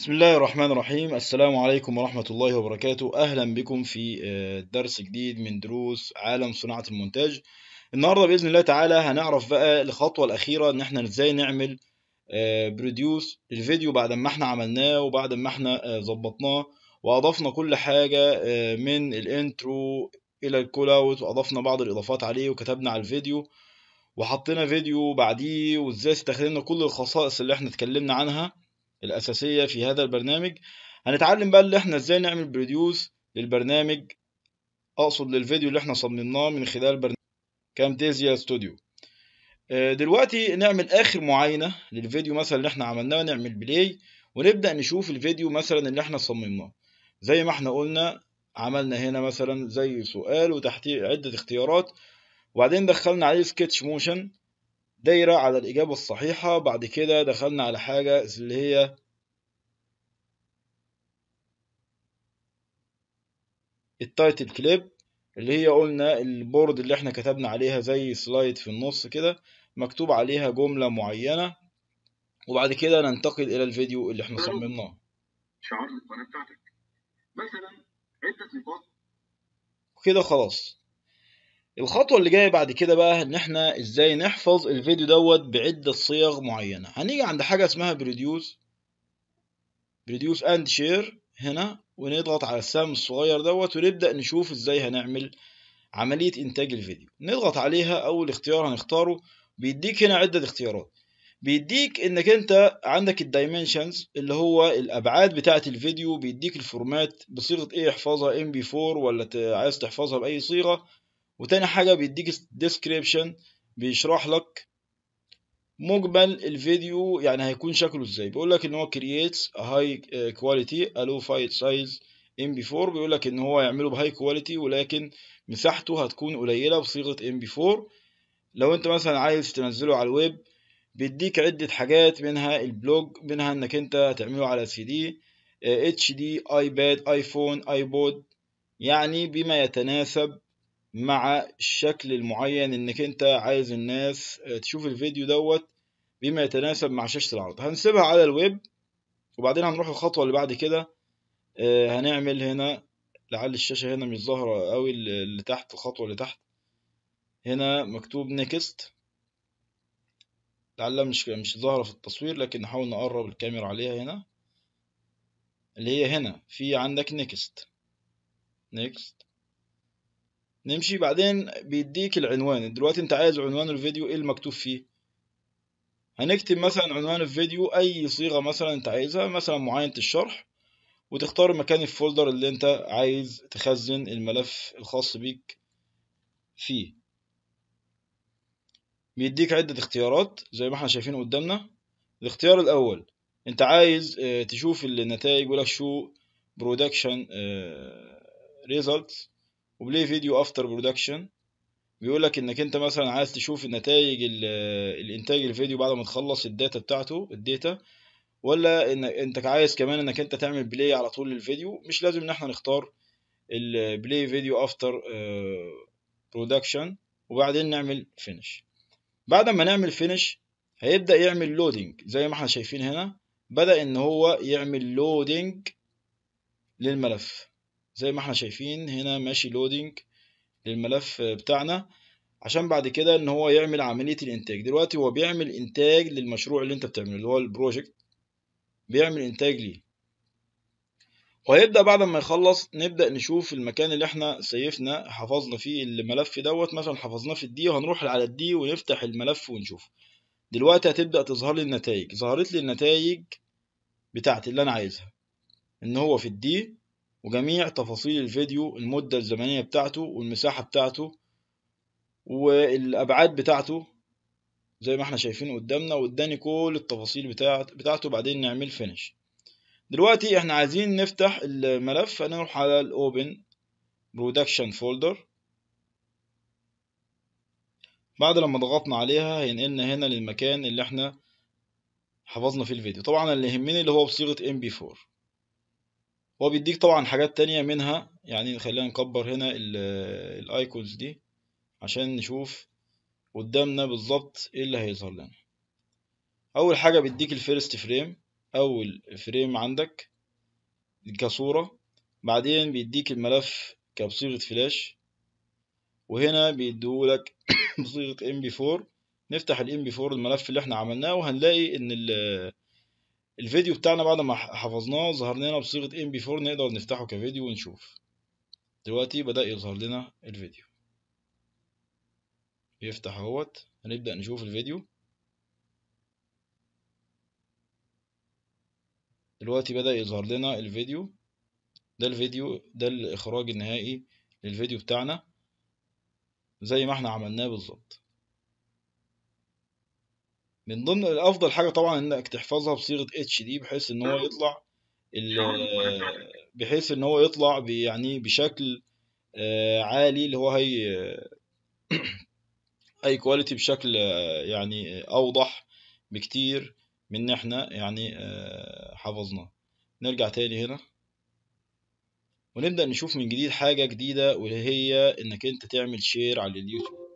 بسم الله الرحمن الرحيم السلام عليكم ورحمة الله وبركاته أهلا بكم في درس جديد من دروس عالم صناعة المونتاج النهاردة بإذن الله تعالى هنعرف بقى الخطوة الأخيرة إن احنا إزاي نعمل بروديوس الفيديو بعد ما احنا عملناه وبعد ما احنا ظبطناه وأضفنا كل حاجة من الانترو إلى الكول أوت وأضفنا بعض الإضافات عليه وكتبنا على الفيديو وحطينا فيديو بعديه وإزاي استخدمنا كل الخصائص اللي احنا اتكلمنا عنها الأساسية في هذا البرنامج هنتعلم بقى اللي احنا ازاي نعمل بروديوس للبرنامج أقصد للفيديو اللي احنا صممناه من خلال برنامج كامتازيا آه، ستوديو دلوقتي نعمل آخر معاينة للفيديو مثلا اللي احنا عملناه نعمل بلاي ونبدأ نشوف الفيديو مثلا اللي احنا صممناه زي ما احنا قلنا عملنا هنا مثلا زي سؤال وتحتيه عدة اختيارات وبعدين دخلنا عليه سكتش موشن دايرة على الإجابة الصحيحة بعد كده دخلنا على حاجة اللي هي التايتل كليب اللي هي قلنا البورد اللي احنا كتبنا عليها زي سلايد في النص كده مكتوب عليها جملة معينة وبعد كده ننتقل إلى الفيديو اللي احنا صممناه شعار القناة بتاعتك مثلا عدة نقاط كده خلاص الخطوة اللي جاية بعد كده بقى ان احنا ازاي نحفظ الفيديو دوت بعدة صيغ معينة هنيجي عند حاجة اسمها بريديوس بريديوس اند شير هنا ونضغط على السهم الصغير دوت ونبدأ نشوف ازاي هنعمل عملية انتاج الفيديو نضغط عليها اول اختيار هنختاره بيديك هنا عدة اختيارات بيديك انك انت عندك الدايمنشنز اللي هو الابعاد بتاعه الفيديو بيديك الفورمات بصيغه ايه احفظها ام بي 4 ولا عايز تحفظها باي صيغه وتاني حاجة بيديك ديسكريبشن بيشرح لك مجمل الفيديو يعني هيكون شكله ازاي بيقول لك ان هو creates a high uh, quality a low file size mp4 بيقول لك ان هو يعمله بهاي كواليتي ولكن مساحته هتكون قليله بصيغه mp4 لو انت مثلا عايز تنزله على الويب بيديك عده حاجات منها البلوج منها انك انت تعمله على سي دي اتش دي ايباد ايفون ايبود يعني بما يتناسب مع الشكل المعين انك انت عايز الناس آه، تشوف الفيديو دوت بما يتناسب مع شاشة العرض هنسيبها على الويب وبعدين هنروح الخطوة اللي بعد كده آه، هنعمل هنا لعل الشاشة هنا مش ظاهرة قوي اللي تحت الخطوة اللي تحت هنا مكتوب نيكست لعلها مش مش ظاهرة في التصوير لكن نحاول نقرب الكاميرا عليها هنا اللي هي هنا في عندك نيكست نيكست نمشي بعدين بيديك العنوان دلوقتي انت عايز عنوان الفيديو ايه المكتوب فيه هنكتب مثلا عنوان الفيديو اي صيغة مثلا انت عايزها مثلا معاينة الشرح وتختار مكان الفولدر اللي انت عايز تخزن الملف الخاص بيك فيه بيديك عدة اختيارات زي ما احنا شايفين قدامنا الاختيار الاول انت عايز آه، تشوف النتائج ولا شو برودكشن ريزلتس آه، وبلاي فيديو افتر برودكشن بيقولك انك انت مثلا عايز تشوف النتائج الانتاج الفيديو بعد ما تخلص الداتا بتاعته الداتا ولا ان انت عايز كمان انك انت تعمل بلاي على طول للفيديو مش لازم ان احنا نختار البلاي فيديو افتر برودكشن وبعدين نعمل فينش بعد ما نعمل فينش هيبدا يعمل لودنج زي ما احنا شايفين هنا بدا ان هو يعمل لودنج للملف زي ما احنا شايفين هنا ماشي لودنج للملف بتاعنا عشان بعد كده ان هو يعمل عملية الانتاج دلوقتي هو بيعمل انتاج للمشروع اللي انت بتعمله اللي هو البروجكت بيعمل انتاج ليه وهيبدأ بعد ما يخلص نبدأ نشوف المكان اللي احنا سيفنا حفظنا فيه الملف دوت مثلا حفظناه في الدي وهنروح على الدي ونفتح الملف ونشوف دلوقتي هتبدأ تظهر لي النتائج ظهرت لي النتائج بتاعت اللي انا عايزها ان هو في الدي وجميع تفاصيل الفيديو المدة الزمنية بتاعته والمساحة بتاعته والأبعاد بتاعته زي ما احنا شايفين قدامنا واداني كل التفاصيل بتاعته بعدين نعمل فينش دلوقتي احنا عايزين نفتح الملف فنروح على الاوبن برودكشن فولدر بعد لما ضغطنا عليها هينقلنا هنا للمكان اللي احنا حفظنا فيه الفيديو طبعا اللي يهمني اللي هو بصيغة mp4 هو بيديك طبعا حاجات تانية منها يعني خلينا نكبر هنا الايكونز دي عشان نشوف قدامنا بالظبط ايه اللي هيظهر لنا اول حاجة بيديك الفيرست فريم اول فريم عندك كصورة بعدين بيديك الملف كبصيغة فلاش وهنا بيديهولك بصيغة ام بي 4 نفتح الام بي 4 الملف اللي احنا عملناه وهنلاقي ان الفيديو بتاعنا بعد ما حفظناه ظهر لنا بصيغه ام بي 4 نقدر نفتحه كفيديو ونشوف دلوقتي بدا يظهر لنا الفيديو بيفتح اهوت هنبدا نشوف الفيديو دلوقتي بدأ يظهر لنا الفيديو ده الفيديو ده الإخراج النهائي للفيديو بتاعنا زي ما احنا عملناه بالظبط من ضمن الافضل حاجه طبعا انك تحفظها بصيغه اتش دي بحيث ان هو يطلع بحيث ان هو يطلع يعني بشكل آه، عالي اللي هو هي اي آه، كواليتي بشكل آه، يعني اوضح بكتير من ان احنا يعني حفظناه نرجع تاني هنا ونبدأ نشوف من جديد حاجة جديدة وهي إنك أنت تعمل شير على اليوتيوب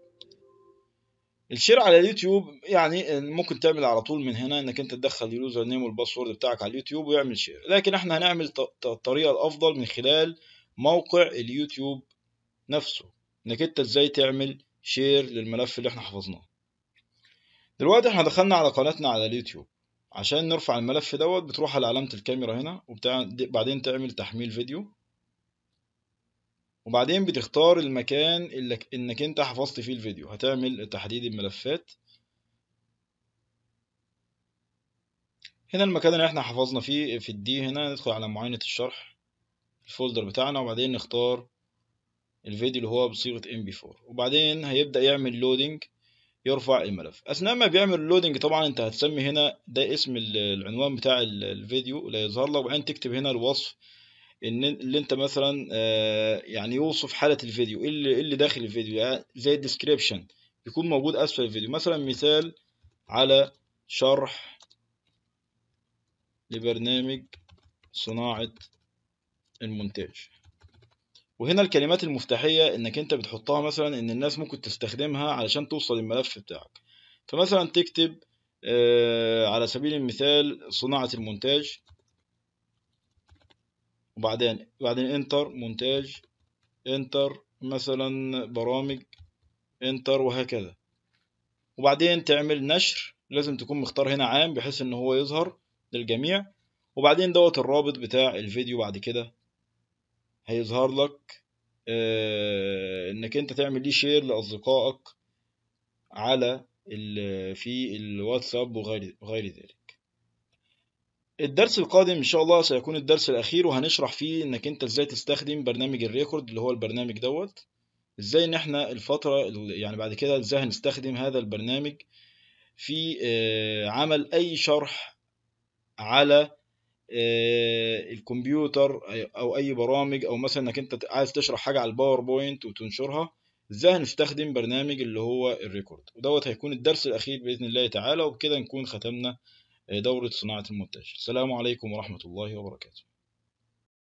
الشير على اليوتيوب يعني ممكن تعمل على طول من هنا انك انت تدخل اليوزر نيم والباسورد بتاعك على اليوتيوب ويعمل شير لكن احنا هنعمل الطريقه الافضل من خلال موقع اليوتيوب نفسه انك انت ازاي تعمل شير للملف اللي احنا حفظناه دلوقتي احنا دخلنا على قناتنا على اليوتيوب عشان نرفع الملف دوت بتروح على علامه الكاميرا هنا وبعدين تعمل تحميل فيديو وبعدين بتختار المكان اللي انك انت حفظت فيه الفيديو هتعمل تحديد الملفات هنا المكان اللي احنا حفظنا فيه في الدي هنا ندخل على معاينة الشرح الفولدر بتاعنا وبعدين نختار الفيديو اللي هو بصيغة mp4 وبعدين هيبدأ يعمل لودينج يرفع الملف اثناء ما بيعمل لودينج طبعا انت هتسمي هنا ده اسم العنوان بتاع الفيديو اللي هيظهر لك وبعدين تكتب هنا الوصف ان اللي انت مثلا آه، يعني يوصف حاله الفيديو ايه اللي, إيه اللي داخل الفيديو يعني زي الديسكريبشن يكون موجود اسفل الفيديو مثلا مثال على شرح لبرنامج صناعه المونتاج وهنا الكلمات المفتاحيه انك انت بتحطها مثلا ان الناس ممكن تستخدمها علشان توصل الملف بتاعك فمثلا تكتب آه، على سبيل المثال صناعه المونتاج وبعدين بعدين انتر مونتاج انتر مثلا برامج انتر وهكذا وبعدين تعمل نشر لازم تكون مختار هنا عام بحيث ان هو يظهر للجميع وبعدين دوت الرابط بتاع الفيديو بعد كده هيظهر لك آه، انك انت تعمل ليه شير لاصدقائك على في الواتساب وغير ذلك الدرس القادم ان شاء الله سيكون الدرس الاخير وهنشرح فيه انك انت ازاي تستخدم برنامج الريكورد اللي هو البرنامج دوت ازاي ان احنا الفترة يعني بعد كده ازاي هنستخدم هذا البرنامج في آه، عمل اي شرح على آه، الكمبيوتر او اي برامج او مثلا انك انت عايز تشرح حاجة على الباوربوينت وتنشرها ازاي هنستخدم برنامج اللي هو الريكورد ودوت هيكون الدرس الاخير باذن الله تعالى وبكده نكون ختمنا دورة صناعة المنتج السلام عليكم ورحمة الله وبركاته